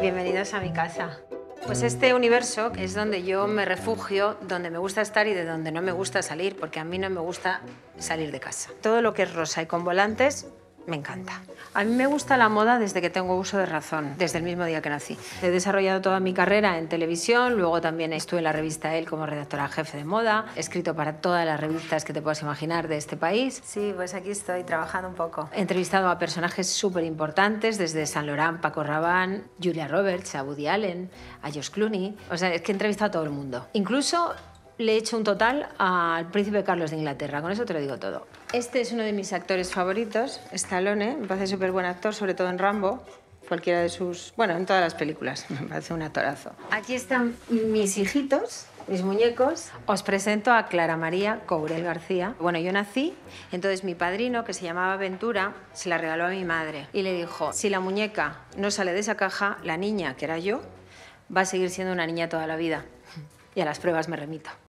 Bienvenidos a mi casa. Pues este universo es donde yo me refugio, donde me gusta estar y de donde no me gusta salir, porque a mí no me gusta salir de casa. Todo lo que es rosa y con volantes me encanta. A mí me gusta la moda desde que tengo uso de razón, desde el mismo día que nací. He desarrollado toda mi carrera en televisión, luego también estuve en la revista Él como redactora jefe de moda, he escrito para todas las revistas que te puedas imaginar de este país. Sí, pues aquí estoy trabajando un poco. He entrevistado a personajes súper importantes, desde San Laurent, Paco Rabanne, Julia Roberts, a Woody Allen, a Josh Clooney. O sea, es que he entrevistado a todo el mundo. Incluso le he hecho un total al príncipe Carlos de Inglaterra, con eso te lo digo todo. Este es uno de mis actores favoritos, Stallone, me parece súper buen actor, sobre todo en Rambo, cualquiera de sus... bueno, en todas las películas, me parece un atorazo. Aquí están mis hijitos, mis muñecos. Os presento a Clara María Courel García. Bueno, yo nací, entonces mi padrino, que se llamaba Ventura, se la regaló a mi madre y le dijo, si la muñeca no sale de esa caja, la niña, que era yo, va a seguir siendo una niña toda la vida. Y a las pruebas me remito.